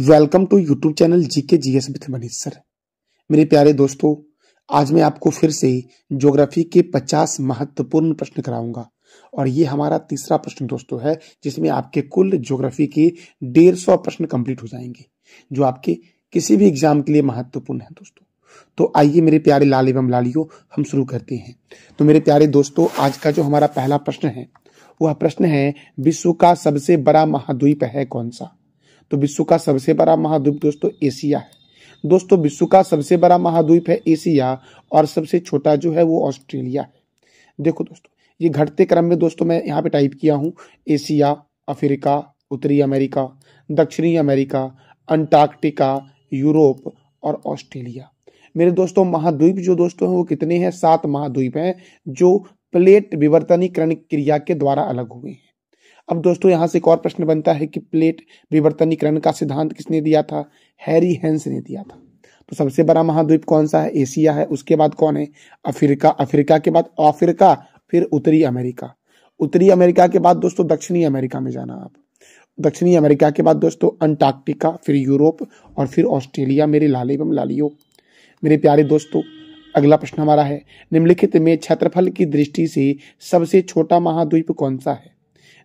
welcome to YouTube channel GK GS with Manish sir मेरे प्यारे दोस्तों आज मैं आपको फिर से ज्योग्राफी के 50 महत्वपूर्ण प्रश्न कराऊंगा और ये हमारा तीसरा प्रश्न दोस्तों है जिसमें आपके कुल ज्योग्राफी के डेढ़ सौ प्रश्न कंप्लीट हो जाएंगे जो आपके किसी भी एग्जाम के लिए महत्वपूर्ण है दोस्तों तो आइए मेरे प्यारे लाल एवं लालियो हम शुरू करते हैं तो मेरे प्यारे दोस्तों आज का जो हमारा पहला प्रश्न है वह प्रश्न है विश्व का सबसे बड़ा महाद्वीप है कौन सा तो विश्व का सबसे बड़ा महाद्वीप दोस्तों एशिया है दोस्तों विश्व का सबसे बड़ा महाद्वीप है एशिया और सबसे छोटा जो है वो ऑस्ट्रेलिया है देखो दोस्तों ये घटते क्रम में दोस्तों मैं यहाँ पे टाइप किया हूँ एशिया अफ्रीका उत्तरी अमेरिका दक्षिणी अमेरिका अंटार्कटिका यूरोप और ऑस्ट्रेलिया मेरे दोस्तों महाद्वीप जो दोस्तों हैं वो कितने हैं सात महाद्वीप हैं जो प्लेट विवर्तनीकरण क्रिया के द्वारा अलग हुए हैं अब दोस्तों यहाँ से एक और प्रश्न बनता है कि प्लेट विवर्तनीकरण का सिद्धांत किसने दिया था हैरी हेंस ने दिया था तो सबसे बड़ा महाद्वीप कौन सा है एशिया है उसके बाद कौन है अफ्रीका अफ्रीका के बाद अफ्रीका फिर उत्तरी अमेरिका उत्तरी अमेरिका के बाद दोस्तों दक्षिणी अमेरिका में जाना आप दक्षिणी अमेरिका के बाद दोस्तों अंटार्कटिका फिर यूरोप और फिर ऑस्ट्रेलिया मेरे लाले एवं लालियो मेरे प्यारे दोस्तों अगला प्रश्न हमारा है निम्नलिखित में क्षेत्रफल की दृष्टि से सबसे छोटा महाद्वीप कौन सा है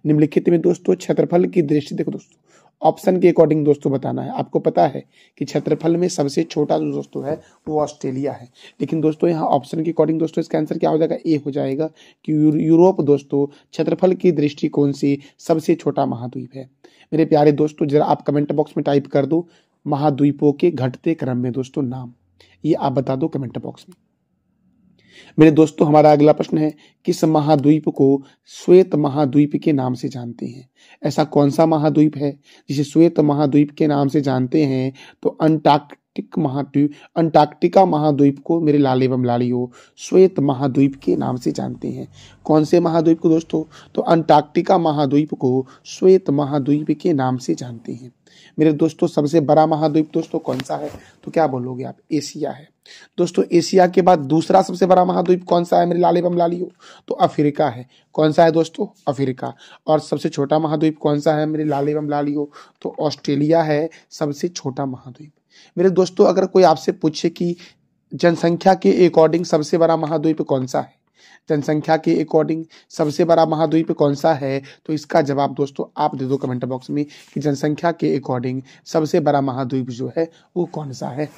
निम्नलिखित में दोस्तों क्षेत्रफल की दृष्टि देखो दोस्तों ऑप्शन के अकॉर्डिंग दोस्तों बताना है आपको पता है कि क्षेत्रफल में सबसे छोटा जो दोस्तों है वो ऑस्ट्रेलिया है लेकिन दोस्तों यहाँ ऑप्शन के अकॉर्डिंग दोस्तों इसका आंसर क्या हो जाएगा ए हो जाएगा कि यूरोप दोस्तों क्षेत्रफल की दृष्टिकोण से सबसे छोटा महाद्वीप है मेरे प्यारे दोस्तों जरा आप कमेंट बॉक्स में टाइप कर दो महाद्वीपों के घटते क्रम में दोस्तों नाम ये आप बता दो कमेंट बॉक्स में मेरे दोस्तों हमारा अगला प्रश्न है किस महाद्वीप को श्वेत महाद्वीप के नाम से जानते हैं ऐसा कौन सा महाद्वीप है जिसे श्वेत महाद्वीप के नाम से जानते हैं तो अंटार्कटिक महाद्वीप अंटार्कटिका महाद्वीप को मेरे लाल एवं हो श्वेत महाद्वीप के नाम से जानते हैं कौन से महाद्वीप को दोस्तों तो अंटार्कटिका महाद्वीप को श्वेत महाद्वीप के नाम से जानते हैं मेरे दोस्तों सबसे बड़ा महाद्वीप दोस्तों कौन सा है तो क्या बोलोगे आप एशिया है दोस्तों एशिया के बाद दूसरा सबसे बड़ा महाद्वीप कौन सा है मेरे लाले बम लालियो तो अफ्रीका है कौन सा है दोस्तों अफ्रीका और सबसे छोटा महाद्वीप कौन सा है मेरे लाले बम लालियो तो ऑस्ट्रेलिया है सबसे छोटा महाद्वीप मेरे दोस्तों अगर कोई आपसे पूछे कि जनसंख्या के अकॉर्डिंग सबसे बड़ा महाद्वीप कौन सा है जनसंख्या के अकॉर्डिंग सबसे बड़ा महाद्वीप कौन सा है तो इसका जवाब दोस्तों आप दे दो कमेंट बॉक्स में कि जनसंख्या के अकॉर्डिंग सबसे बड़ा महाद्वीप जो है वो कौन सा है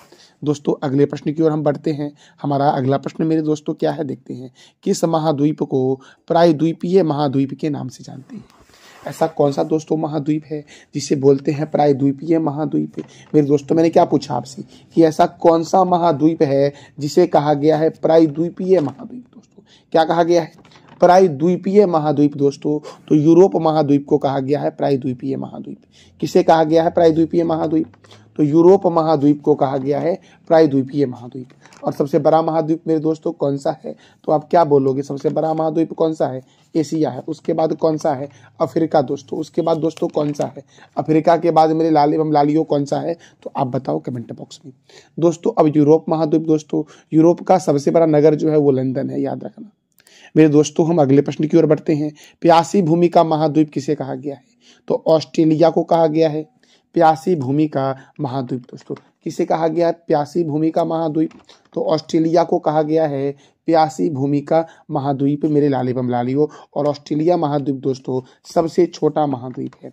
दोस्तों अगले प्रश्न की ओर हम बढ़ते हैं हमारा अगला प्रश्न मेरे दोस्तों क्या है देखते हैं किस महाद्वीप को प्रायद्वीपीय महाद्वीप के नाम से जानते हैं ऐसा कौन सा दोस्तों महाद्वीप है जिसे बोलते हैं प्रायद्वीपीय महाद्वीप मेरे दोस्तों मैंने क्या पूछा आपसे कि ऐसा कौन सा महाद्वीप है जिसे कहा गया है प्रायद्वीपीय महाद्वीप क्या कहा गया है प्रायद्वीपीय महाद्वीप दोस्तों तो यूरोप महाद्वीप को कहा गया है प्रायद्वीपीय महाद्वीप किसे कहा गया है प्रायद्वीपीय महाद्वीप तो यूरोप महाद्वीप को कहा गया है प्रायद्वीपीय महाद्वीप और सबसे बड़ा महाद्वीप मेरे दोस्तों कौन सा है तो आप क्या बोलोगे सबसे बड़ा महाद्वीप कौन सा है एशिया है उसके बाद कौन सा है अफ्रीका दोस्तों उसके बाद दोस्तों कौन सा है अफ्रीका के बाद मेरे लाल एवं लालियो कौन सा है तो आप बताओ कमेंट बॉक्स में दोस्तों अब यूरोप महाद्वीप दोस्तों यूरोप का सबसे बड़ा नगर जो है वो लंदन है याद रखना मेरे दोस्तों हम अगले प्रश्न की ओर बढ़ते हैं प्यासी भूमि का महाद्वीप किसे कहा गया है तो ऑस्ट्रेलिया को कहा गया है प्यासी भूमि का महाद्वीप दोस्तों किसे कहा गया है प्यासी भूमि का महाद्वीप तो ऑस्ट्रेलिया को कहा गया है प्यासी भूमि का महाद्वीप मेरे लाले बम लालियो और ऑस्ट्रेलिया महाद्वीप दोस्तों सबसे छोटा महाद्वीप है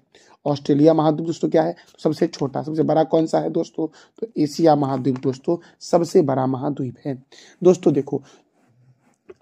ऑस्ट्रेलिया महाद्वीप दोस्तों क्या है तो सबसे छोटा सबसे बड़ा कौन सा है दोस्तों तो एशिया महाद्वीप दोस्तों सबसे बड़ा महाद्वीप है दोस्तों देखो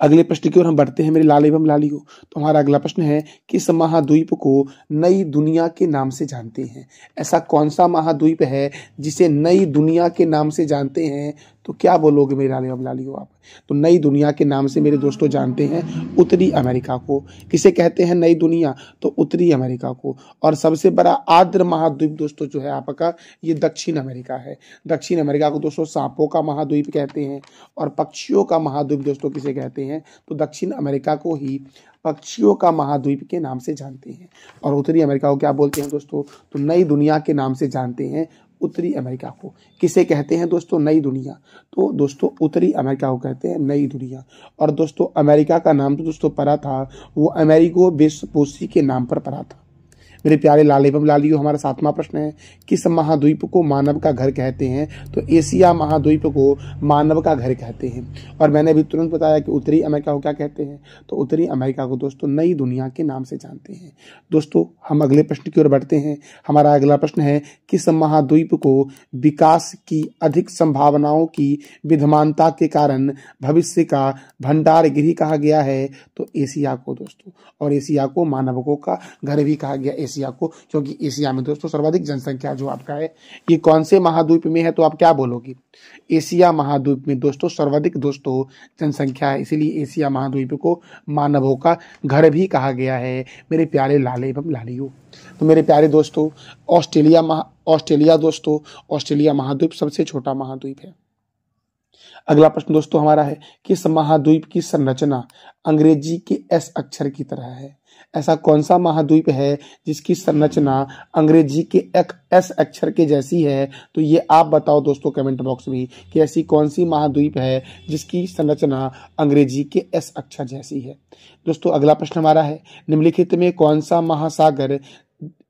अगले प्रश्न की ओर हम बढ़ते हैं मेरे लाल एवं लाली को तो हमारा अगला प्रश्न है किस महाद्वीप को नई दुनिया के नाम से जानते हैं ऐसा कौन सा महाद्वीप है जिसे नई दुनिया के नाम से जानते हैं तो क्या बोलोगे मेरे लाल एवं लाली को आप तो नई दुनिया के नाम से मेरे दोस्तों जानते हैं उत्तरी अमेरिका को किसे कहते हैं नई दुनिया तो उत्तरी अमेरिका को और सबसे बड़ा आर्द्र महाद्वीप दोस्तों जो है आपका ये दक्षिण अमेरिका है दक्षिण अमेरिका को दोस्तों सांपों का महाद्वीप कहते हैं और पक्षियों का महाद्वीप दोस्तों किसे कहते हैं जाते हैं तो दक्षिण अमेरिका को ही पक्षियों का महाद्वीप के नाम से जानते हैं और उत्तरी अमेरिका को क्या बोलते हैं दोस्तों तो नई दुनिया के नाम से जानते हैं उत्तरी अमेरिका को किसे कहते हैं दोस्तों नई दुनिया तो दोस्तों उत्तरी अमेरिका को कहते हैं नई दुनिया और दोस्तों अमेरिका का नाम तो दोस्तों पड़ा था वो अमेरिको बेसपोसी के नाम पर पड़ा था मेरे प्यारे लाल लालिपम लालियो हमारा सातवां प्रश्न है किस महाद्वीप को मानव का घर कहते हैं तो एशिया महाद्वीप को मानव का घर कहते हैं और मैंने अभी तुरंत बताया कि उत्तरी अमेरिका को क्या कहते हैं तो उत्तरी अमेरिका को दोस्तों नई दुनिया के नाम से जानते हैं दोस्तों हम अगले प्रश्न की ओर बढ़ते हैं हमारा अगला प्रश्न है किस महाद्वीप को विकास की अधिक संभावनाओं की विधमानता के कारण भविष्य का भंडार गृह कहा गया है तो एशिया को दोस्तों और एशिया को मानव को का घर भी कहा गया एशिया एशिया को क्योंकि एशिया में दोस्तों सर्वाधिक जनसंख्या जो आपका है ये कौन से महाद्वीप में है तो आप क्या बोलोगे एशिया महाद्वीप में दोस्तों सर्वाधिक दोस्तों जनसंख्या है इसीलिए एशिया महाद्वीप को मानवों का घर भी कहा गया है मेरे प्यारे लाले एवं लालियो तो मेरे प्यारे दोस्तों ऑस्ट्रेलिया ऑस्ट्रेलिया दोस्तों ऑस्ट्रेलिया महाद्वीप सबसे छोटा महाद्वीप है अगला प्रश्न दोस्तों हमारा है किस महाद्वीप की संरचना अंग्रेजी के एस अक्षर की तरह है ऐसा कौन सा महाद्वीप है जिसकी संरचना अंग्रेजी के एक एस अक्षर के जैसी है तो ये आप बताओ दोस्तों कमेंट बॉक्स में कि ऐसी कौन सी महाद्वीप है जिसकी संरचना अंग्रेजी के एस अक्षर जैसी है दोस्तों अगला प्रश्न हमारा है निम्नलिखित में कौन सा महासागर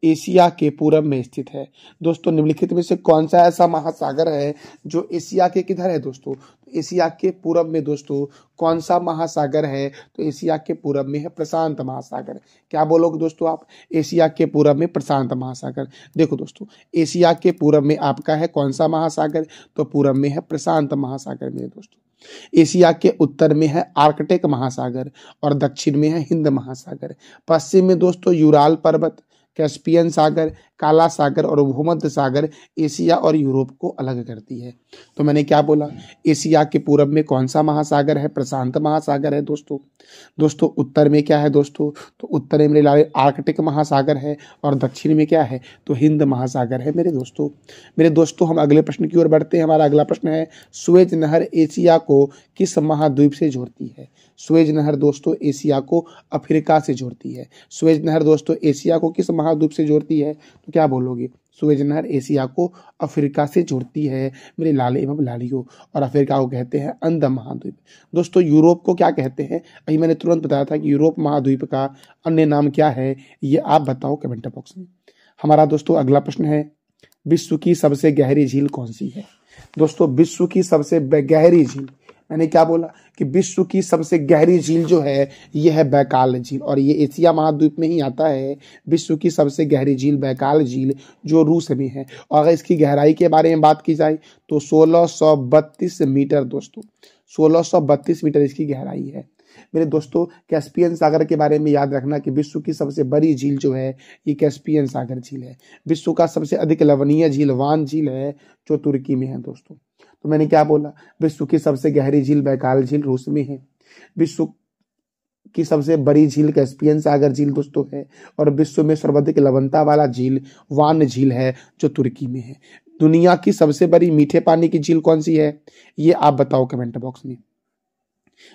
एशिया के पूरब में स्थित है दोस्तों निम्नलिखित में से कौन सा ऐसा महासागर है जो एशिया के किधर है दोस्तों एशिया के पूर्व में दोस्तों कौन सा महासागर है तो एशिया के पूर्व में है प्रशांत महासागर क्या बोलोगे दोस्तों आप एशिया के पूर्व में प्रशांत महासागर देखो दोस्तों एशिया के पूर्व में आपका है कौन सा महासागर तो पूर्व में है प्रशांत महासागर मेरे दोस्तों एशिया के उत्तर में है आर्कटिक महासागर और दक्षिण में है हिंद महासागर पश्चिम में दोस्तों यूराल पर्वत कैस्पियन सागर काला सागर और भूमध्य सागर एशिया और यूरोप को अलग करती है तो मैंने क्या बोला एशिया के पूरब में कौन सा महासागर है प्रशांत महासागर है दोस्तों दोस्तों उत्तर में क्या है दोस्तों तो उत्तर में आर्कटिक महासागर है और दक्षिण में क्या है तो हिंद महासागर है मेरे दोस्तों मेरे दोस्तों हम अगले प्रश्न की ओर बढ़ते हैं हमारा अगला प्रश्न है स्वेज नहर एशिया को किस महाद्वीप से जोड़ती है स्वेज नहर दोस्तों एशिया को अफ्रीका से जोड़ती है स्वेज नहर दोस्तों एशिया को किस महाद्वीप से जोड़ती है क्या बोलोगे सुएज नहर एशिया को अफ्रीका से जोड़ती है मेरे लाले एवं लालियो और अफ्रीका को कहते हैं अंध महाद्वीप दोस्तों यूरोप को क्या कहते हैं अभी मैंने तुरंत बताया था कि यूरोप महाद्वीप का अन्य नाम क्या है ये आप बताओ कमेंट बॉक्स में हमारा दोस्तों अगला प्रश्न है विश्व की सबसे गहरी झील कौन सी है दोस्तों विश्व की सबसे गहरी झील मैंने क्या बोला कि विश्व की सबसे गहरी झील जो है यह है बैकाल झील और ये एशिया महाद्वीप में ही आता है विश्व की सबसे गहरी झील बैकाल झील जो रूस में है और अगर इसकी गहराई के बारे में बात की जाए तो सोलह मीटर दोस्तों सोलह मीटर इसकी गहराई है मेरे दोस्तों कैस्पियन सागर के बारे में याद रखना कि विश्व की सबसे बड़ी झील जो है ये कैस्पियन सागर झील है विश्व का सबसे अधिक लवणीय झील वान झील है जो तुर्की में है दोस्तों तो मैंने क्या बोला विश्व की सबसे गहरी झील बैकाल झील रूस में है विश्व की सबसे बड़ी झील कैस्पियन सागर झील दोस्तों है और विश्व में सर्वाधिक लवनता वाला झील वान झील है जो तुर्की में है दुनिया की सबसे बड़ी मीठे पानी की झील कौन सी है ये आप बताओ कमेंट बॉक्स में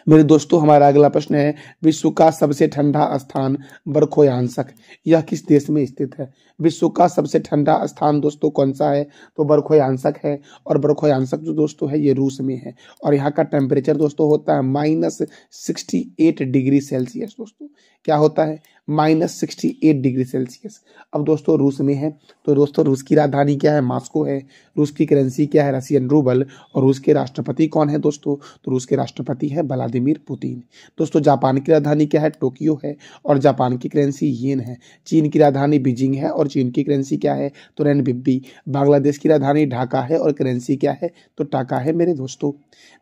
मेरे दोस्तों हमारा अगला प्रश्न है विश्व का सबसे ठंडा स्थान बरखोयांसक यह किस देश में स्थित है विश्व का सबसे ठंडा स्थान दोस्तों कौन सा है तो बरखोयांसक है और बरखोयांसक जो दोस्तों है ये रूस में है और यहाँ का टेम्परेचर दोस्तों होता है minus sixty eight degree Celsius दोस्तों क्या होता है minus sixty eight degree Celsius अब दोस्तों रूस में है तो दोस्तों रूस की राजधानी क्या है मास्को है रूस की करेंसी क्या है रसियन रूबल और रूस के राष्ट्रपति कौन है दोस्तों तो रूस के राष्ट्रपति है व्लादिमिर पुतिन दोस्तों जापान की राजधानी क्या है टोक्यो है और जापान की करेंसी येन है चीन की राजधानी बीजिंग है और चीन की करेंसी क्या है तो रैन बिब्बी बांग्लादेश की राजधानी ढाका है और करेंसी क्या है तो टाका है मेरे दोस्तों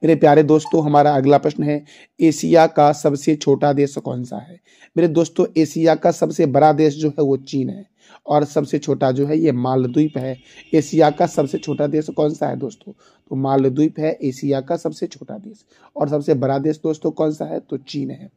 मेरे प्यारे दोस्तों हमारा अगला प्रश्न है एशिया का सबसे छोटा देश कौन सा है मेरे दोस्तों एशिया का सबसे बड़ा देश जो है वो चीन है और सबसे छोटा जो है ये मालद्वीप है एशिया का सबसे छोटा देश कौन सा है दोस्तों तो मालद्वीप है एशिया का सबसे छोटा देश और सबसे बड़ा देश दोस्तों कौन सा है तो चीन है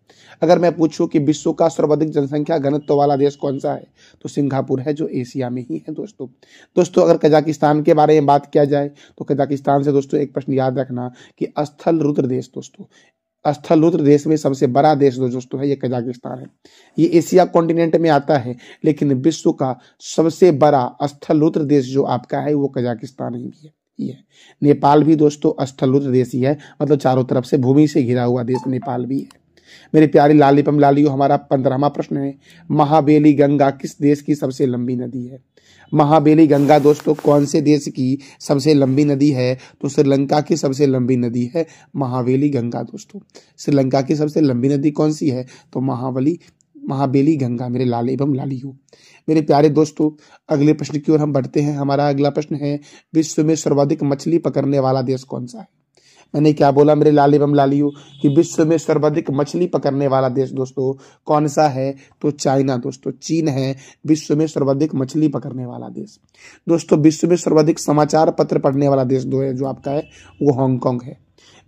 अगर मैं पूछूं कि विश्व का सर्वाधिक जनसंख्या घनत्व वाला देश कौन सा है तो सिंगापुर है जो एशिया में ही है दोस्तों दोस्तों अगर कजाकिस्तान के बारे में बात किया जाए तो कजाकिस्तान से दोस्तों एक प्रश्न याद रखना कि स्थल रुद्र देश दोस्तों स्थलुत्र देश में सबसे बड़ा देश जो दोस्तों है ये कजाकिस्तान है ये एशिया कॉन्टिनेंट में आता है लेकिन विश्व का सबसे बड़ा स्थलुत्र देश जो आपका है वो कजाकिस्तान ही है नेपाल भी दोस्तों स्थलुत्र देश ही है मतलब चारों तरफ से भूमि से घिरा हुआ देश नेपाल भी है मेरे प्यारे लालीपम लालियो हमारा पंद्रहवा प्रश्न है महाबेली गंगा किस देश की सबसे लंबी नदी है महाबेली गंगा दोस्तों तो कौन से देश की सबसे लंबी नदी है तो श्रीलंका की सबसे लंबी नदी है महावेली गंगा दोस्तों श्रीलंका की सबसे लंबी नदी कौन सी है तो महावली महाबेली गंगा मेरे लाल एवं लाली हो मेरे प्यारे दोस्तों अगले प्रश्न की ओर हम बढ़ते हैं हमारा अगला प्रश्न है विश्व में सर्वाधिक मछली पकड़ने वाला देश कौन सा है मैंने क्या बोला मेरे लाल एवं लालियों कि विश्व में सर्वाधिक मछली पकड़ने वाला देश दोस्तों कौन सा है तो चाइना दोस्तों चीन है विश्व में सर्वाधिक मछली पकड़ने वाला देश दोस्तों विश्व में सर्वाधिक समाचार पत्र पढ़ने वाला देश दो है जो आपका है वो हांगकॉन्ग है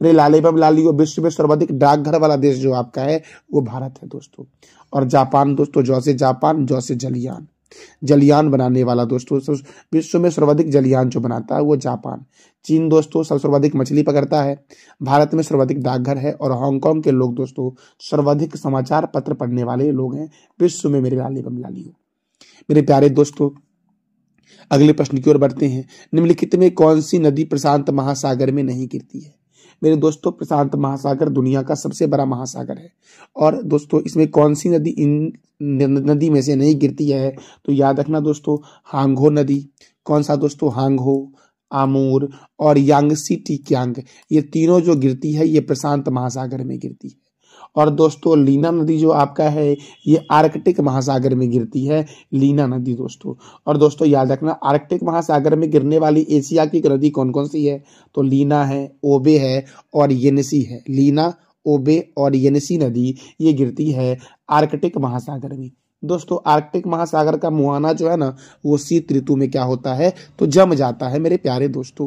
मेरे लाल एवं लालियों विश्व में सर्वाधिक डाकघर वाला देश जो आपका है वो भारत है दोस्तों और जापान दोस्तों जौसे जापान जौसे जलियान जलियान बनाने वाला दोस्तों तो विश्व में सर्वाधिक जलियान जो बनाता है वो जापान चीन दोस्तों सब सर्वाधिक मछली पकड़ता है भारत में सर्वाधिक डाकघर है और हांगकांग के लोग दोस्तों सर्वाधिक समाचार पत्र पढ़ने वाले लोग हैं विश्व में मेरे लाली बम लाली हो मेरे प्यारे दोस्तों अगले प्रश्न की ओर बढ़ते हैं निम्नलिखित में कौन सी नदी प्रशांत महासागर में नहीं गिरती है मेरे दोस्तों प्रशांत महासागर दुनिया का सबसे बड़ा महासागर है और दोस्तों इसमें कौन सी नदी इन नदी में से नहीं गिरती है तो याद रखना दोस्तों हांगो नदी कौन सा दोस्तों हांगो आमूर और यांगसी टी क्यांग ये तीनों जो गिरती है ये प्रशांत महासागर में गिरती है और दोस्तों लीना नदी जो आपका है ये आर्कटिक महासागर में गिरती है लीना नदी दोस्तों और दोस्तों याद रखना आर्कटिक महासागर में गिरने वाली एशिया की नदी कौन कौन सी है तो लीना है ओबे है और येनसी है लीना ओबे और येनसी नदी ये गिरती है आर्कटिक महासागर में दोस्तों आर्कटिक महासागर का मुहाना जो है ना वो शीत ऋतु में क्या होता है तो जम जाता है मेरे प्यारे दोस्तों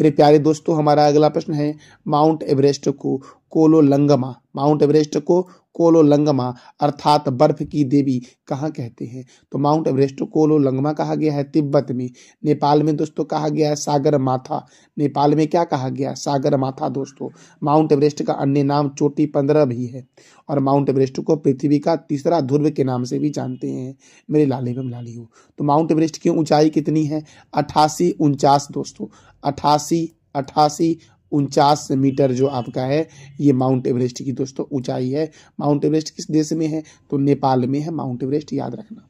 मेरे प्यारे दोस्तों हमारा अगला प्रश्न है माउंट एवरेस्ट को कोलोलंगमा माउंट एवरेस्ट को कोलोलंगमा अर्थात बर्फ की देवी कहाँ कहते हैं तो माउंट एवरेस्ट कोलोलंगमा कहा गया है तिब्बत में नेपाल में दोस्तों कहा गया है सागर माथा नेपाल में क्या कहा गया सागर माथा दोस्तों माउंट एवरेस्ट का अन्य नाम चोटी पंद्रह भी है और माउंट एवरेस्ट को पृथ्वी का तीसरा ध्रुव के नाम से भी जानते हैं मेरे लाले में लाली हो तो माउंट एवरेस्ट की ऊंचाई कितनी है अठासी उनचास दोस्तों अठासी अठासी उनचास मीटर जो आपका है ये माउंट एवरेस्ट की दोस्तों ऊंचाई है माउंट एवरेस्ट किस देश में है तो नेपाल में है माउंट एवरेस्ट याद रखना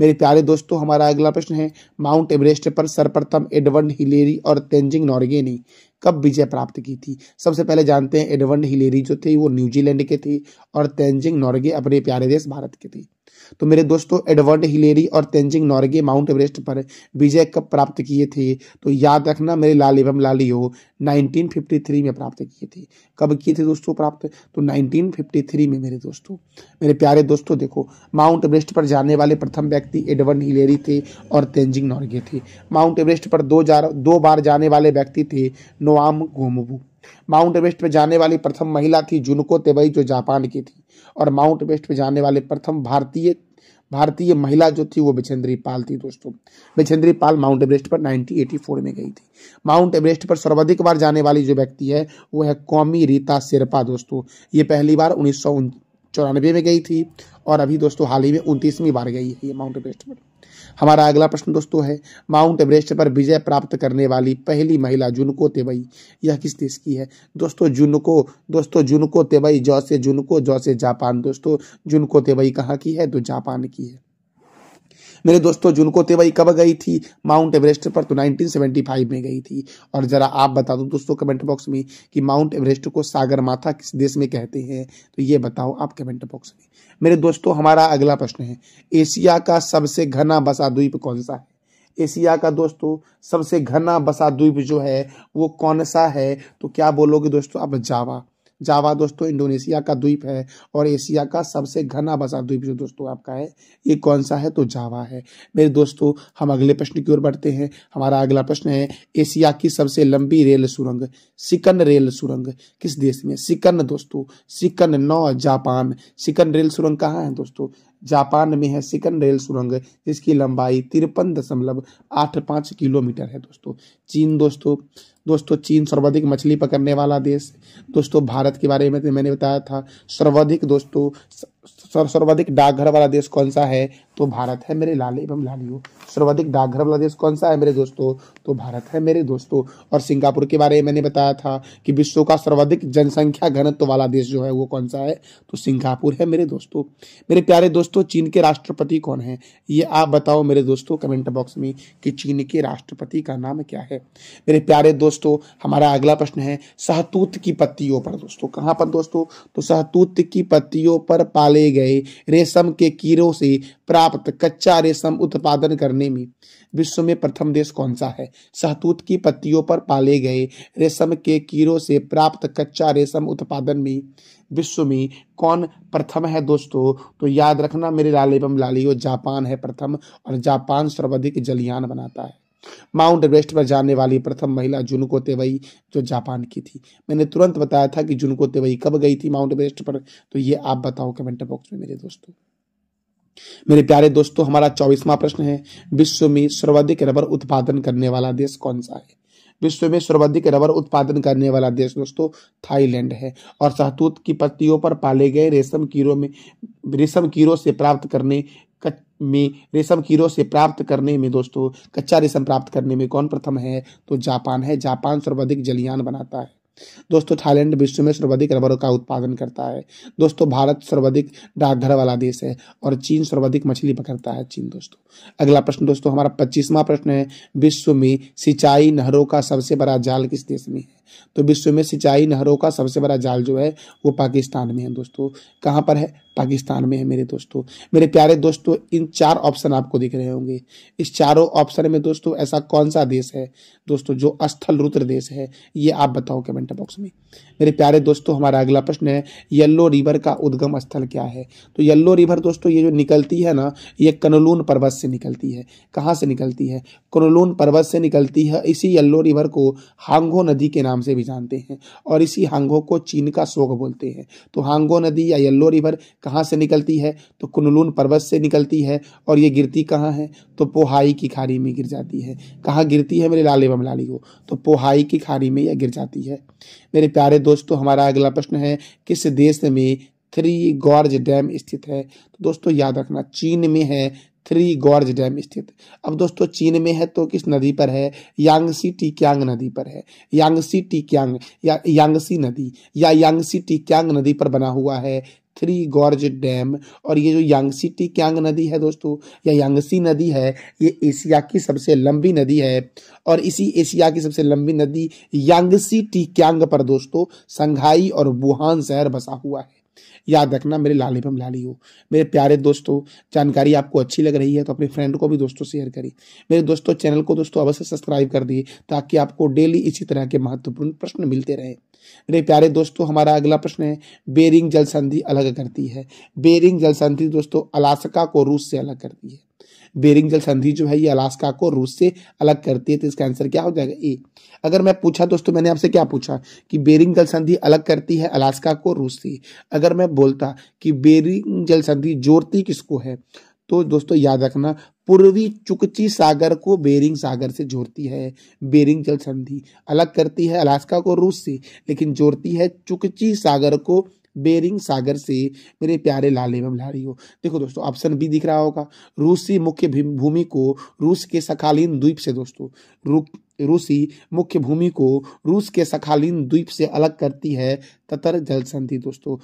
मेरे प्यारे दोस्तों हमारा अगला प्रश्न है माउंट एवरेस्ट पर सर्वप्रथम एडवर्ड हिलेरी और तेंजिंग नॉर्गे ने कब विजय प्राप्त की थी सबसे पहले जानते हैं एडवर्ड हिलेरी जो थे वो न्यूजीलैंड के थे और तेंजिंग नॉर्गे अपने प्यारे देश भारत के थे तो मेरे दोस्तों एडवर्ड हिलेरी और तेंजिंग नॉर्गे माउंट एवरेस्ट पर विजय कब प्राप्त किए थे तो याद रखना मेरे लाल एवं हो नाइनटीन में प्राप्त किए थे कब किए थे दोस्तों प्राप्त तो नाइनटीन में मेरे दोस्तों मेरे प्यारे दोस्तों देखो माउंट एवरेस्ट पर जाने वाले प्रथम व्यक्ति एडवर्ड हिलेरी थे और तेंजिंग नॉर्गे थे माउंट एवरेस्ट पर दो, दो बार जाने वाले व्यक्ति थे नो नोआम गोमबू माउंट एवरेस्ट पे जाने वाली प्रथम महिला थी जुनको तेबई जो जापान की थी और माउंट एवरेस्ट पे जाने वाले प्रथम भारतीय भारतीय महिला जो थी वो बिछेंद्री पाल थी दोस्तों बिछेंद्री पाल माउंट एवरेस्ट पर 1984 में गई थी माउंट एवरेस्ट पर सर्वाधिक बार जाने वाली जो व्यक्ति है वो है कौमी रीता सिरपा दोस्तों ये पहली बार उन्नीस में गई थी और अभी दोस्तों हाल ही में उनतीसवीं बार गई है ये माउंट एवरेस्ट पर हमारा अगला प्रश्न दोस्तों है माउंट एवरेस्ट पर विजय प्राप्त करने वाली पहली महिला जुनको तेबई यह किस देश की है दोस्तों जुनको दोस्तों जुनको तेबई जौसे से जुनको जौसे से जापान दोस्तों जुनको तेबई कहाँ की है तो जापान की है मेरे दोस्तों जुनको तेवाई कब गई थी माउंट एवरेस्ट पर तो 1975 में गई थी और ज़रा आप बता दो दोस्तों कमेंट बॉक्स में कि माउंट एवरेस्ट को सागर माथा किस देश में कहते हैं तो ये बताओ आप कमेंट बॉक्स में मेरे दोस्तों हमारा अगला प्रश्न है एशिया का सबसे घना बसा द्वीप कौन सा है एशिया का दोस्तों सबसे घना बसा द्वीप जो है वो कौन सा है तो क्या बोलोगे दोस्तों आप जावा जावा दोस्तों इंडोनेशिया का द्वीप है और एशिया का सबसे घना बसा द्वीप जो दोस्तों आपका है ये कौन सा है तो जावा है मेरे दोस्तों हम अगले प्रश्न की ओर बढ़ते हैं हमारा अगला प्रश्न है एशिया की सबसे लंबी रेल सुरंग सिकन रेल सुरंग किस देश में सिकन दोस्तों सिकन नौ जापान सिकन रेल सुरंग कहाँ है दोस्तों जापान में है सिकन रेल सुरंग जिसकी लंबाई तिरपन दशमलव आठ पाँच किलोमीटर है दोस्तों चीन दोस्तों दोस्तों चीन सर्वाधिक मछली पकड़ने वाला देश दोस्तों भारत के बारे में तो मैंने बताया था सर्वाधिक दोस्तों सर्वाधिक डाकघर वाला देश कौन सा है तो भारत है मेरे लाल एवं लालियों सर्वाधिक डाकघर वाला देश कौन सा है मेरे दोस्तों तो भारत है मेरे दोस्तों और सिंगापुर के बारे में मैंने बताया था कि विश्व का सर्वाधिक जनसंख्या घनत्व वाला देश जो है वो कौन सा है तो सिंगापुर है मेरे दोस्तों मेरे प्यारे दोस्तों चीन के राष्ट्रपति कौन है ये आप बताओ मेरे दोस्तों कमेंट बॉक्स में कि चीन के राष्ट्रपति का नाम क्या है मेरे प्यारे दोस्तों हमारा अगला प्रश्न है सहतूत की पत्तियों पर दोस्तों कहाँ पर दोस्तों तो सहतूत की पत्तियों पर पाले पकड़े गए रेशम के कीड़ों से प्राप्त कच्चा रेशम उत्पादन करने में विश्व में प्रथम देश कौन सा है सहतूत की पत्तियों पर पाले गए रेशम के कीड़ों से प्राप्त कच्चा रेशम उत्पादन में विश्व में कौन प्रथम है दोस्तों तो याद रखना मेरे लाल एवं लालियो जापान है प्रथम और जापान सर्वाधिक जलियान बनाता है माउंट एवरेस्ट पर जाने वाली प्रथम महिला जुनको तेवई जो जापान की थी मैंने तुरंत बताया था कि जुनको तेवई कब गई थी माउंट एवरेस्ट पर तो ये आप बताओ कमेंट बॉक्स में मेरे दोस्तों मेरे प्यारे दोस्तों हमारा चौबीसवा प्रश्न है विश्व में सर्वाधिक रबर उत्पादन करने वाला देश कौन सा है विश्व में सर्वाधिक रबर उत्पादन करने वाला देश दोस्तों थाईलैंड है और शहतूत की पत्तियों पर पाले गए रेशम कीड़ों में रेशम कीड़ों से प्राप्त करने में रेशम कीड़ों से प्राप्त करने में दोस्तों कच्चा रेशम प्राप्त करने में कौन प्रथम है तो जापान है जापान सर्वाधिक जलियान बनाता है दोस्तों थाईलैंड विश्व में सर्वाधिक रबर का उत्पादन करता है दोस्तों भारत सर्वाधिक डाकघर वाला देश है और चीन सर्वाधिक मछली पकड़ता है चीन दोस्तों अगला प्रश्न दोस्तों हमारा पच्चीसवा प्रश्न है विश्व में सिंचाई नहरों का सबसे बड़ा जाल किस देश में है तो विश्व में सिंचाई नहरों का सबसे बड़ा जाल जो है वो पाकिस्तान में है दोस्तों कहाँ पर है पाकिस्तान में है मेरे दोस्तों मेरे प्यारे दोस्तों इन चार ऑप्शन आपको दिख रहे होंगे इस चारों ऑप्शन में दोस्तों ऐसा कौन सा देश है दोस्तों जो स्थल रुद्र देश है ये आप बताओ कमेंट बॉक्स में मेरे प्यारे दोस्तों हमारा अगला प्रश्न है येल्लो रिवर का उद्गम स्थल क्या है तो येल्लो रिवर दोस्तों ये जो निकलती है ना ये कनलून पर्वत से निकलती है कहाँ से निकलती है कनलून पर्वत से निकलती है इसी येल्लो रिवर को हांगो नदी के नाम से भी जानते हैं और इसी हांगो को चीन का शोक बोलते हैं तो हांगो नदी या येल्लो रिवर कहाँ से निकलती है तो कनलून पर्वत से निकलती है और ये गिरती कहाँ है तो पोहाई की खाड़ी में गिर जाती है कहाँ गिरती है मेरे लाल एवं लाली को तो पोहाई की खाड़ी में यह गिर जाती है मेरे प्यारे दोस्तों हमारा अगला प्रश्न है किस देश में थ्री गॉर्ज डैम स्थित है तो दोस्तों याद रखना चीन में है थ्री गॉर्ज डैम स्थित अब दोस्तों चीन में है तो किस नदी पर है यांगसी टीक्यांग नदी पर है यांगसी टीक्यांग या यांगसी नदी या यांगसी क्यांग नदी पर बना हुआ है थ्री गॉर्ज डैम और ये जो यांगसी टी क्यांग नदी है दोस्तों या यांगसी नदी है ये एशिया की सबसे लंबी नदी है और इसी एशिया की सबसे लंबी नदी यांगसी टी क्यांग पर दोस्तों संघाई और वुहान शहर बसा हुआ है याद रखना मेरे लाली एफएम लाली हो मेरे प्यारे दोस्तों जानकारी आपको अच्छी लग रही है तो अपने फ्रेंड को भी दोस्तों शेयर करिए मेरे दोस्तों चैनल को दोस्तों अवश्य सब्सक्राइब कर दिए ताकि आपको डेली इसी तरह के महत्वपूर्ण प्रश्न मिलते रहे मेरे प्यारे दोस्तों हमारा अगला प्रश्न है बेरिंग जल संधि अलग करती है बेरिंग जल संधि दोस्तों अलास्का को रूस से अलग करती है बेरिंग जल संधि जो है ये अलास्का को रूस से अलग करती है तो इसका आंसर क्या हो जाएगा ए अगर मैं पूछा दोस्तों मैंने आपसे क्या पूछा कि बेरिंग जल संधि अलग करती है अलास्का को रूस से अगर मैं बोलता कि बेरिंग जल संधि जोड़ती किसको है तो दोस्तों याद रखना पूर्वी चुकची सागर को बेरिंग सागर से जोड़ती है बेरिंग जल संधि अलग करती है अलास्का को रूस से लेकिन जोड़ती है चुकची सागर को बेरिंग सागर से मेरे प्यारे लाल एवं हो देखो दोस्तों ऑप्शन बी दिख रहा होगा रूसी मुख्य भूमि को रूस के सकालीन द्वीप से दोस्तों रूसी मुख्य भूमि को रूस के सखालीन द्वीप से अलग करती है ततर जल संधि दोस्तों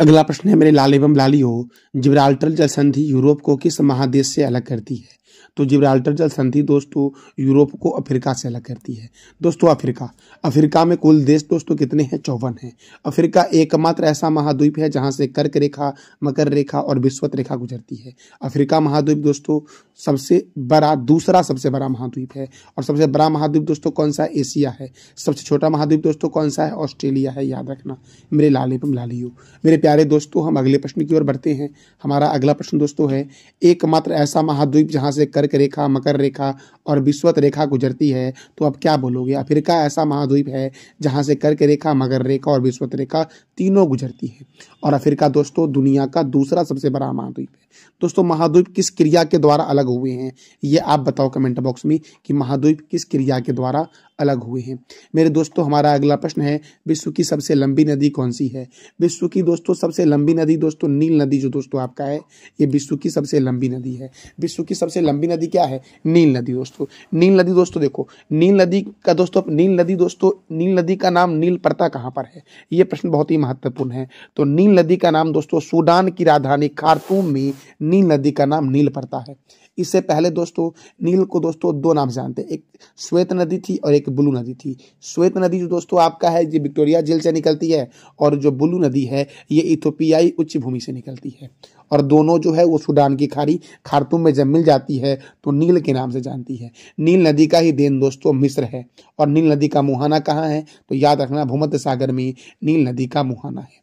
अगला प्रश्न है मेरे लाल एवं लाली हो जिब्राल्टर जल संधि यूरोप को किस महादेश से अलग करती है तो जिब्राल्टर जल संधि दोस्तों यूरोप को अफ्रीका से अलग करती है दोस्तों अफ्रीका अफ्रीका में कुल देश दोस्तों कितने हैं चौवन हैं अफ्रीका एकमात्र ऐसा महाद्वीप है जहां से कर्क रेखा मकर रेखा और विश्वत रेखा गुजरती है अफ्रीका महाद्वीप दोस्तों सबसे बड़ा दूसरा सबसे बड़ा महाद्वीप है और सबसे बड़ा महाद्वीप दोस्तों कौन सा एशिया है सबसे छोटा महाद्वीप दोस्तों कौन सा है ऑस्ट्रेलिया है याद रखना मेरे लाले पम लालियो मेरे प्यारे दोस्तों हम अगले प्रश्न की ओर बढ़ते हैं हमारा अगला प्रश्न दोस्तों है एकमात्र ऐसा महाद्वीप जहाँ से से कर्क रेखा मकर रेखा और विश्वत रेखा गुजरती है तो अब क्या बोलोगे अफ्रीका ऐसा महाद्वीप है जहाँ से कर्क रेखा मकर रेखा और विश्वत रेखा तीनों गुजरती है और अफ्रीका दोस्तों दुनिया का दूसरा सबसे बड़ा महाद्वीप है दोस्तों महाद्वीप किस क्रिया के द्वारा अलग हुए हैं ये आप बताओ कमेंट बॉक्स में कि महाद्वीप किस क्रिया के द्वारा अलग हुए हैं मेरे दोस्तों हमारा अगला प्रश्न है विश्व की सबसे लंबी नदी कौन सी है विश्व की दोस्तों सबसे लंबी नदी दोस्तों नील नदी जो दोस्तों आपका है ये विश्व की सबसे लंबी नदी है विश्व की सबसे लंबी नदी क्या है नील नदी दोस्तों नील नदी दोस्तों देखो नील नदी का दोस्तों नील नदी दोस्तों नील नदी का नाम नील पड़ता कहाँ पर है ये प्रश्न बहुत ही महत्वपूर्ण है तो नील नदी का नाम दोस्तों सूडान की राजधानी खारतूम में नील नदी का नाम नील पड़ता है इससे पहले दोस्तों नील को दोस्तों दो नाम से जानते एक श्वेत नदी थी और एक ब्लू नदी थी श्वेत नदी जो दोस्तों आपका है ये विक्टोरिया जेल से निकलती है और जो ब्लू नदी है ये इथोपियाई उच्च भूमि से निकलती है और दोनों जो है वो सूडान की खाड़ी खारतूम में जब मिल जाती है तो नील के नाम से जानती है नील नदी का ही देन दोस्तों मिस्र है और नील नदी का मुहाना कहाँ है तो याद रखना भूमध्य सागर में नील नदी का मुहाना है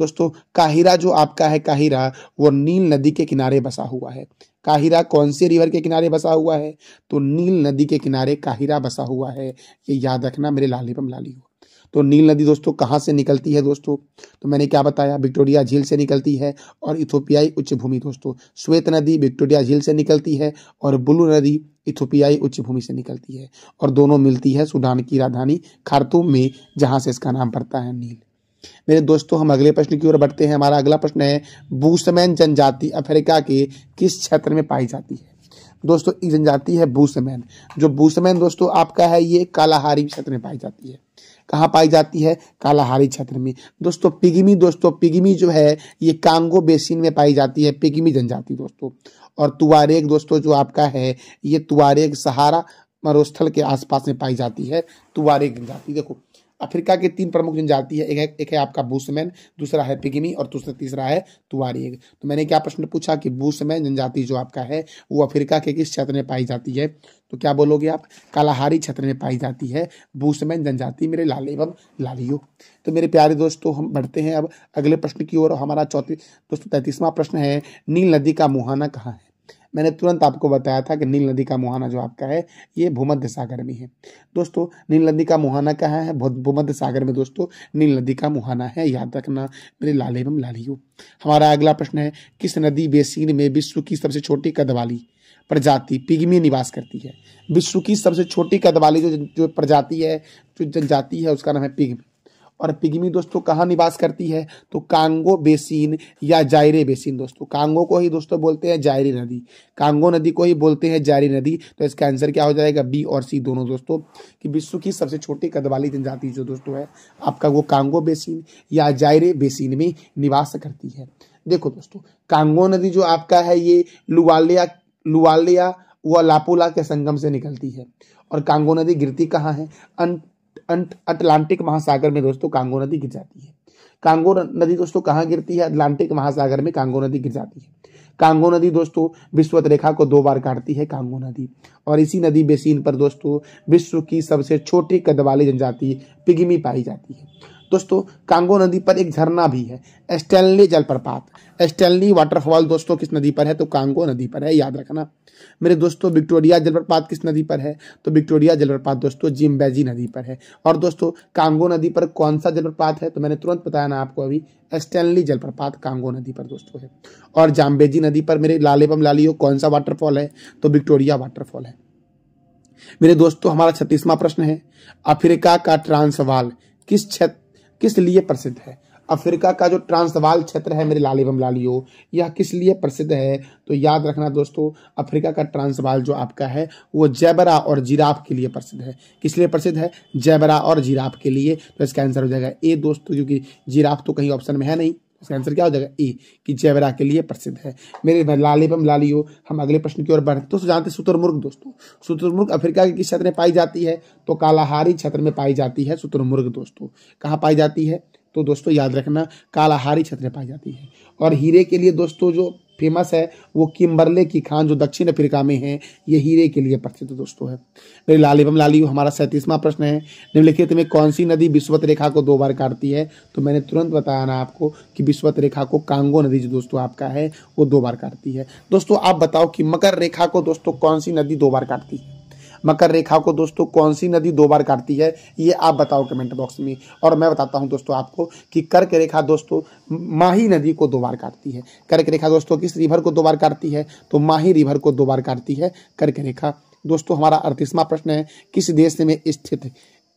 दोस्तों काहिरा जो आपका है काहिरा वो नील नदी के किनारे बसा हुआ है काहिरा कौन से रिवर के किनारे बसा हुआ है तो नील नदी के किनारे काहिरा बसा हुआ है ये याद रखना मेरे लाली पम लाली हो तो नील नदी दोस्तों कहाँ से निकलती है दोस्तों तो मैंने क्या बताया विक्टोरिया झील से निकलती है और इथोपियाई उच्च भूमि दोस्तों श्वेत नदी विक्टोरिया झील से निकलती है और ब्लू नदी इथोपियाई उच्च भूमि से निकलती है और दोनों मिलती है सूडान की राजधानी खारतूम में जहाँ से इसका नाम पड़ता है नील मेरे दोस्तों हम अगले प्रश्न की ओर बढ़ते हैं हमारा अगला प्रश्न है बूसमैन जनजाति अफ्रीका के किस क्षेत्र में पाई जाती है दोस्तों एक जनजाति है बूसमैन जो बूसमैन दोस्तों आपका है ये कालाहारी क्षेत्र में पाई जाती है कहाँ पाई जाती है कालाहारी क्षेत्र में दोस्तों पिगमी दोस्तों पिगमी जो है ये कांगो बेसिन में पाई जाती है पिगमी जनजाति दोस्तों और तुआरेग दोस्तों जो आपका है ये तुआरेग सहारा मरुस्थल के आसपास में पाई जाती है तुआरेग जनजाति देखो अफ्रीका के तीन प्रमुख जनजाति है एक है एक है आपका बूसमैन दूसरा है पिगमी और दूसरा तीसरा है तुवारेग तो मैंने क्या प्रश्न पूछा कि बूसमैन जनजाति जो आपका है वो अफ्रीका के किस क्षेत्र में पाई जाती है तो क्या बोलोगे आप कालाहारी क्षेत्र में पाई जाती है बूसमैन जनजाति मेरे लाल एवं लालियो तो मेरे प्यारे दोस्तों हम बढ़ते हैं अब अगले प्रश्न की ओर हमारा चौथी दोस्तों तैतीसवां प्रश्न है नील नदी का मुहाना कहाँ है मैंने तुरंत आपको बताया था कि नील नदी का मुहाना जो आपका है ये भूमध्य सागर में है दोस्तों नील नदी का मुहाना कहाँ है भूमध्य सागर में दोस्तों नील नदी का मुहाना है याद रखना मेरे लाल एवं लालियो हमारा अगला प्रश्न है किस नदी बेसिन में विश्व की सबसे छोटी कदवाली प्रजाति पिग्मी निवास करती है विश्व की सबसे छोटी कदवाली जो जो प्रजाति है जो जनजाति है उसका नाम है पिग्मी और पिग्मी दोस्तों कहाँ निवास करती है तो कांगो बेसिन या जायरे बेसिन दोस्तों कांगो को ही दोस्तों बोलते हैं जायरी नदी कांगो नदी को ही बोलते हैं जायरी नदी तो इसका आंसर क्या हो जाएगा बी और सी दोनों दोस्तों कि विश्व की सबसे छोटी कद वाली जनजाति जो दोस्तों है आपका वो कांगो बेसिन या जायरे बेसिन में निवास करती है देखो दोस्तों कांगो नदी जो आपका है ये लुवालिया लुवालिया व लापोला के संगम से निकलती है और कांगो नदी गिरती कहाँ है अटलांटिक महासागर में दोस्तों कांगो नदी गिर जाती है कांगो नदी दोस्तों कहाँ गिरती है अटलांटिक महासागर में कांगो नदी गिर जाती है कांगो नदी दोस्तों विश्वत रेखा को दो बार काटती है कांगो नदी और इसी नदी बेसिन पर दोस्तों विश्व की सबसे छोटी कद वाली जनजाति पिगमी पाई जाती है दोस्तों कांगो नदी पर एक झरना भी है एस्टेनली जलप्रपात एस्टेनली वाटरफॉल दोस्तों किस नदी पर है तो कांगो नदी पर है याद रखना मेरे दोस्तों विक्टोरिया जलप्रपात किस नदी पर है तो विक्टोरिया जलप्रपात दोस्तों जिम्बेजी नदी पर है और दोस्तों कांगो नदी पर कौन सा जलप्रपात है तो मैंने तुरंत बताया ना आपको अभी एस्टेनली जलप्रपात कांगो नदी पर दोस्तों है और जाम्बेजी नदी पर मेरे लालेपम लालियो कौन सा वाटरफॉल है तो विक्टोरिया वाटरफॉल है मेरे दोस्तों हमारा छत्तीसवां प्रश्न है अफ्रीका का ट्रांसवाल किस क्षेत्र किस लिए प्रसिद्ध है अफ्रीका का जो ट्रांसवाल क्षेत्र है मेरे लाल एवं लालियो यह किस लिए प्रसिद्ध है तो याद रखना दोस्तों अफ्रीका का ट्रांसवाल जो आपका है वो जैबरा और जिराफ के लिए प्रसिद्ध है किस लिए प्रसिद्ध है जैबरा और जिराफ के लिए तो इसका आंसर हो जाएगा ए दोस्तों क्योंकि जिराफ तो कहीं ऑप्शन में है नहीं इसका आंसर क्या हो जाएगा ए कि जेवरा के लिए प्रसिद्ध है मेरे लाली हो हम अगले प्रश्न की ओर बढ़ते दोस्तों जानते हैं शुतुरमुर्ग दोस्तों शुतुरमुर्ग अफ्रीका के किस क्षेत्र में पाई जाती है तो कालाहारी क्षेत्र में पाई जाती है शुतुरमुर्ग दोस्तों कहाँ पाई जाती है तो दोस्तों याद रखना कालाहारी क्षेत्र में पाई जाती है और हीरे के लिए दोस्तों जो फेमस है वो किम्बरले की खान जो दक्षिण अफ्रीका में है ये हीरे के लिए प्रसिद्ध दोस्तों है मेरे लाल एवं लाली हमारा सैंतीसवां प्रश्न है निम्नलिखित में कौन सी नदी विश्वत रेखा को दो बार काटती है तो मैंने तुरंत बताया ना आपको कि विश्वत रेखा को कांगो नदी जो दोस्तों आपका है वो दो बार काटती है दोस्तों आप बताओ कि मकर रेखा को दोस्तों कौन सी नदी दो बार काटती है मकर रेखा को दोस्तों कौन सी नदी दो बार काटती है ये आप बताओ कमेंट बॉक्स में और मैं बताता हूँ दोस्तों आपको कि कर्क रेखा दोस्तों माही नदी को दो बार काटती है कर्क रेखा दोस्तों किस रिवर को दो बार काटती है तो माही रिवर को दो बार काटती है कर्क रेखा दोस्तों हमारा अड़तीसवां प्रश्न है किस देश में स्थित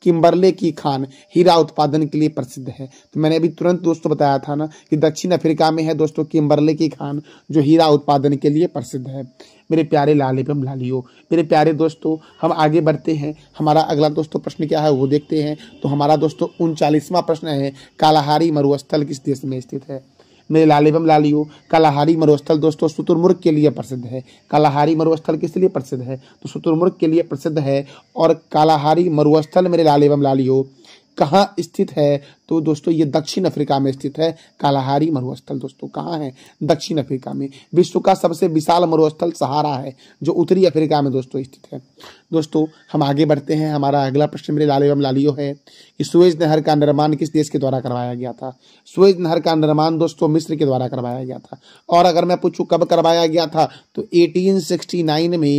किम्बरले की खान हीरा उत्पादन के लिए प्रसिद्ध है तो मैंने अभी तुरंत दोस्तों बताया था ना कि दक्षिण अफ्रीका में है दोस्तों किम्बरले की खान जो हीरा उत्पादन के लिए प्रसिद्ध है मेरे प्यारे एवं लालियो मेरे प्यारे दोस्तों हम आगे बढ़ते हैं हमारा अगला दोस्तों प्रश्न क्या है वो देखते हैं तो हमारा दोस्तों उनचालीसवां प्रश्न है कालाहारी मरुस्थल किस देश में स्थित है मेरे लाल लालियो कालाहारी मरुस्थल दोस्तों शुतुरमुर्ग के लिए प्रसिद्ध है कालाहारी मरुस्थल किस लिए प्रसिद्ध है तो शुतुरमुर्ग के लिए प्रसिद्ध है और कालाहारी मरुस्थल मेरे लाल लाल लालियो कहाँ स्थित है तो दोस्तों ये दक्षिण अफ्रीका में स्थित है कालाहारी मरुस्थल दोस्तों कहाँ है दक्षिण अफ्रीका में विश्व का सबसे विशाल मरुस्थल सहारा है जो उत्तरी अफ्रीका में दोस्तों स्थित है दोस्तों हम आगे बढ़ते हैं हमारा अगला प्रश्न मेरे लाल एवं लालियो है कि सुएज नहर का निर्माण किस देश के द्वारा करवाया गया था सुएज नहर का निर्माण दोस्तों मिस्र के द्वारा करवाया गया था और अगर मैं पूछूँ कब करवाया गया था तो एटीन में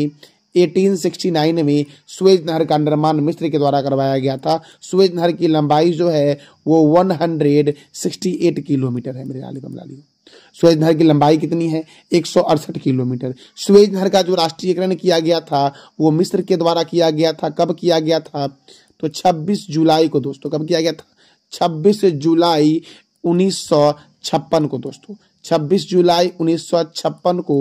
1869 में स्वेज नहर का निर्माण मिस्र के द्वारा करवाया गया था स्वेज नहर की लंबाई जो है वो 168 किलोमीटर है मेरे आलि कमला ली सुएज नहर की लंबाई कितनी है एक किलोमीटर स्वेज नहर का जो राष्ट्रीयकरण किया गया था वो मिस्र के द्वारा किया गया था कब किया गया था तो 26 जुलाई को दोस्तों कब किया गया था 26 जुलाई उन्नीस को दोस्तों 26 जुलाई उन्नीस को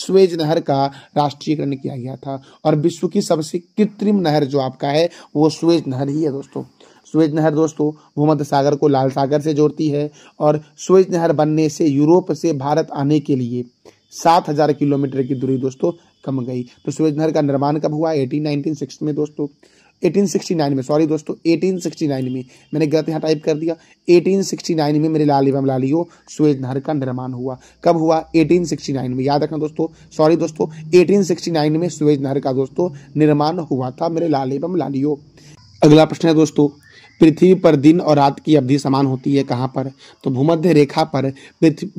स्वेज नहर का राष्ट्रीयकरण किया गया था और विश्व की सबसे कृत्रिम नहर जो आपका है वो स्वेज नहर ही है दोस्तों स्वेज नहर दोस्तों भूमध्य सागर को लाल सागर से जोड़ती है और स्वेज नहर बनने से यूरोप से भारत आने के लिए सात हजार किलोमीटर की दूरी दोस्तों कम गई तो स्वेज नहर का निर्माण कब हुआ एटीन नाइनटीन में दोस्तों 1869 में सॉरी दोस्तों 1869 में मैंने गलत यहाँ टाइप कर दिया 1869 में मेरे लाल एवं लालियो सुज स्वेज नहर का निर्माण हुआ कब हुआ 1869 में याद रखना दोस्तों सॉरी दोस्तों 1869 में स्वेज नहर का दोस्तों निर्माण हुआ था मेरे लाल एवं लालियो अगला प्रश्न है दोस्तों पृथ्वी पर दिन और रात की अवधि समान होती है कहाँ पर तो भूमध्य रेखा पर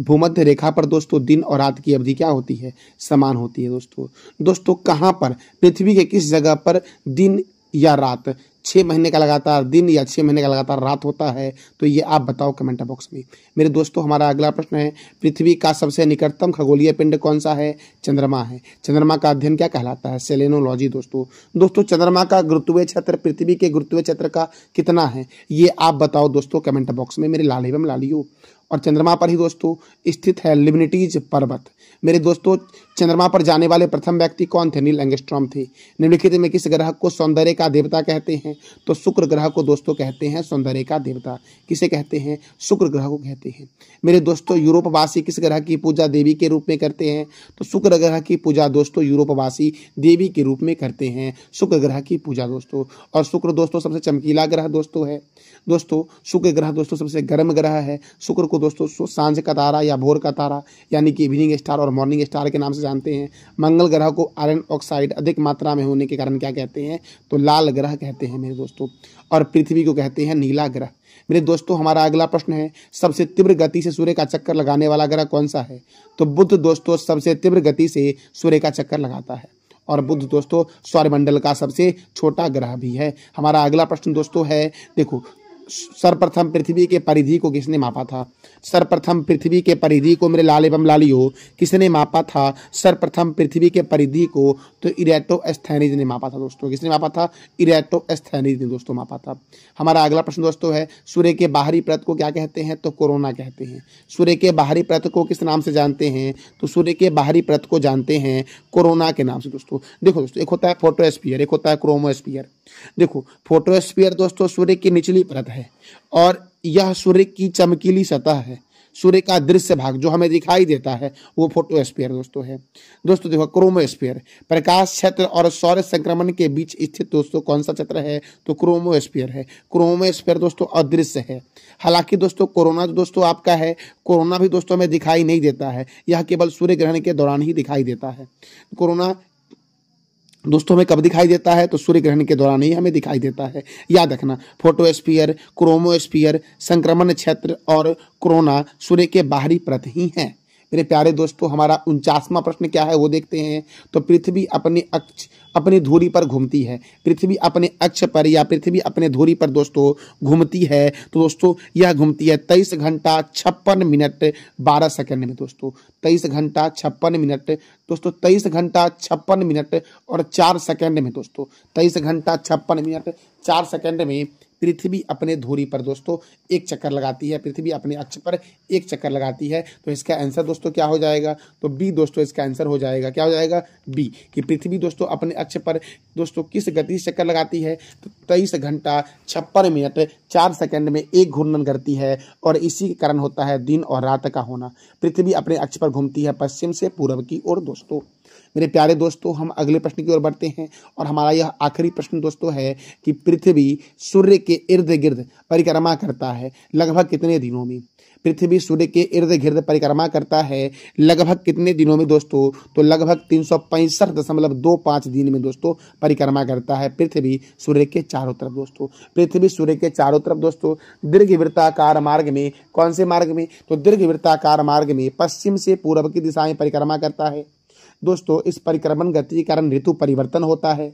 भूमध्य रेखा पर दोस्तों दिन और रात की अवधि क्या होती है समान होती है दोस्तों दोस्तों कहाँ पर पृथ्वी के किस जगह पर दिन या रात छः महीने का लगातार दिन या छः महीने का लगातार रात होता है तो ये आप बताओ कमेंट बॉक्स में मेरे दोस्तों हमारा अगला प्रश्न है पृथ्वी का सबसे निकटतम खगोलीय पिंड कौन सा है चंद्रमा है चंद्रमा का अध्ययन क्या कहलाता है सेलेनोलॉजी दोस्तों दोस्तों चंद्रमा का गुरुत्वीय क्षेत्र पृथ्वी के गुरुत्वीय क्षेत्र का कितना है ये आप बताओ दोस्तों कमेंट बॉक्स में मेरे लाल एवं लालियो और चंद्रमा पर ही दोस्तों स्थित है लिबनिटीज पर्वत मेरे दोस्तों चंद्रमा पर जाने वाले प्रथम व्यक्ति कौन थे नील एंगस्ट्रॉम थे निम्नलिखित में किस ग्रह को सौंदर्य का देवता कहते हैं तो शुक्र ग्रह को दोस्तों कहते हैं सौंदर्य का देवता किसे कहते हैं शुक्र ग्रह को कहते हैं मेरे दोस्तों यूरोपवासी किस ग्रह की पूजा देवी के रूप में करते हैं तो शुक्र ग्रह की पूजा दोस्तों यूरोपवासी देवी के रूप में करते हैं शुक्र ग्रह की पूजा दोस्तों और शुक्र दोस्तों सबसे चमकीला ग्रह दोस्तों है दोस्तों शुक्र ग्रह दोस्तों सबसे गर्म ग्रह है शुक्र को दोस्तों सांझ का तारा या भोर का तारा यानी कि इवनिंग स्टार और मॉर्निंग स्टार के नाम से जानते हैं मंगल ग्रह को आयरन ऑक्साइड अधिक मात्रा में होने के कारण क्या कहते हैं तो लाल ग्रह कहते हैं मेरे दोस्तों और पृथ्वी को कहते हैं नीला ग्रह मेरे दोस्तों हमारा अगला प्रश्न है सबसे तीव्र गति से सूर्य का चक्कर लगाने वाला ग्रह कौन सा है तो बुद्ध दोस्तों सबसे तीव्र गति से सूर्य का चक्कर लगाता है और बुद्ध दोस्तों सौरमंडल का सबसे छोटा ग्रह भी है हमारा अगला प्रश्न दोस्तों है देखो सर्वप्रथम पृथ्वी के परिधि को किसने मापा था सर्वप्रथम पृथ्वी के परिधि को मेरे लाल एवं हो किसने मापा था सर्वप्रथम पृथ्वी के परिधि को तो इरेटो एस्थैनिज ने मापा था दोस्तों किसने मापा था इरेटो एस्थैनिज ने दोस्तों मापा था हमारा अगला प्रश्न दोस्तों है सूर्य के बाहरी प्रत को क्या कहते हैं तो कोरोना कहते हैं सूर्य के बाहरी प्रत को किस नाम से जानते हैं तो सूर्य के बाहरी प्रत को जानते हैं कोरोना के नाम से दोस्तों देखो दोस्तों एक होता है फोटो एक होता है क्रोमो देखो फोटो दोस्तों सूर्य की निचली प्रत है है और यह सूर्य की चमकीली सतह है सूर्य का दृश्य भाग जो हमें दिखाई देता है वो फोटो स्पेयर दोस्तों है दोस्तों देखो क्रोमोस्फीयर प्रकाश क्षेत्र और सौर संक्रमण के बीच स्थित दोस्तों कौन सा क्षेत्र है तो क्रोमोस्फीयर है क्रोमोस्फीयर दोस्तों अदृश्य है हालांकि दोस्तों कोरोना दोस्तों आपका है कोरोना भी दोस्तों हमें दिखाई नहीं देता है यह केवल सूर्य ग्रहण के दौरान ही दिखाई देता है कोरोना दोस्तों हमें कब दिखाई देता है तो सूर्य ग्रहण के दौरान ही हमें दिखाई देता है याद रखना फोटोस्पियर क्रोमोस्पियर संक्रमण क्षेत्र और कोरोना सूर्य के बाहरी प्रत ही हैं मेरे प्यारे दोस्तों हमारा उनचासवा प्रश्न क्या है वो देखते हैं तो पृथ्वी अपने अक्ष अपनी धूरी पर घूमती है पृथ्वी अपने अक्ष पर या पृथ्वी अपने धूरी पर दोस्तों घूमती है तो दोस्तों यह घूमती है तेईस घंटा छप्पन मिनट बारह सेकेंड में दोस्तों तेईस घंटा छप्पन मिनट दोस्तों तेईस घंटा छप्पन मिनट और चार सेकेंड में दोस्तों तेईस घंटा छप्पन मिनट चार सेकेंड में पृथ्वी अपने धूरी पर दोस्तों एक चक्कर लगाती है पृथ्वी अपने अक्ष पर एक चक्कर लगाती है तो इसका आंसर दोस्तों क्या हो जाएगा तो बी दोस्तों इसका आंसर हो जाएगा क्या हो जाएगा बी कि पृथ्वी दोस्तों अपने अक्ष पर दोस्तों किस गति से चक्कर लगाती है तो तेईस घंटा छप्पन मिनट चार सेकंड में एक घूर्णन करती है और इसी के कारण होता है दिन और रात का होना पृथ्वी अपने अक्ष पर घूमती है पश्चिम से पूर्व की ओर दोस्तों मेरे प्यारे दोस्तों हम अगले प्रश्न की ओर बढ़ते हैं और हमारा यह आखिरी प्रश्न दोस्तों है कि पृथ्वी सूर्य के इर्द गिर्द परिक्रमा करता है लगभग कितने दिनों में पृथ्वी सूर्य के इर्द गिर्द परिक्रमा करता है लगभग कितने दिनों में दोस्तों तो लगभग तीन दशमलव दो पाँच दिन में दोस्तों परिक्रमा करता है पृथ्वी सूर्य के चारों तरफ दोस्तों पृथ्वी सूर्य के चारों तरफ दोस्तों दीर्घ वृत्ताकार मार्ग में कौन से मार्ग में तो दीर्घ वृत्ताकार मार्ग में पश्चिम से पूर्व की दिशा में परिक्रमा करता है दोस्तों इस परिक्रमण गति के कारण ऋतु परिवर्तन होता है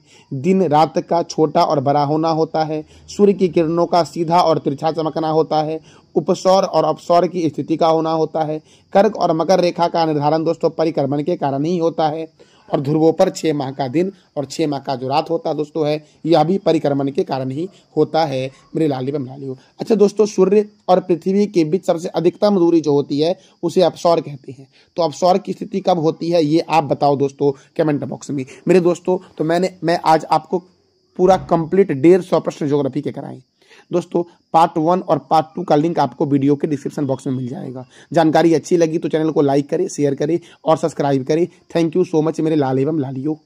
दिन रात का छोटा और बड़ा होना होता है सूर्य की किरणों का सीधा और तिरछा चमकना होता है उपसौर और अपसौर की स्थिति का होना होता है कर्क और मकर रेखा का निर्धारण दोस्तों परिक्रमण के कारण ही होता है और ध्रुवों पर छः माह का दिन और छः माह का जो रात होता दोस्तों है यह भी परिक्रमण के कारण ही होता है मेरे लाली बम लाली अच्छा दोस्तों सूर्य और पृथ्वी के बीच सबसे अधिकतम दूरी जो होती है उसे अपसौर कहते हैं तो अपसौर की स्थिति कब होती है ये आप बताओ दोस्तों कमेंट बॉक्स में मेरे दोस्तों तो मैंने मैं आज आपको पूरा कंप्लीट डेढ़ सौ प्रश्न ज्योग्राफी के कराएं दोस्तों पार्ट वन और पार्ट टू का लिंक आपको वीडियो के डिस्क्रिप्शन बॉक्स में मिल जाएगा जानकारी अच्छी लगी तो चैनल को लाइक करें शेयर करें और सब्सक्राइब करें थैंक यू सो मच मेरे लाल एवं लालियो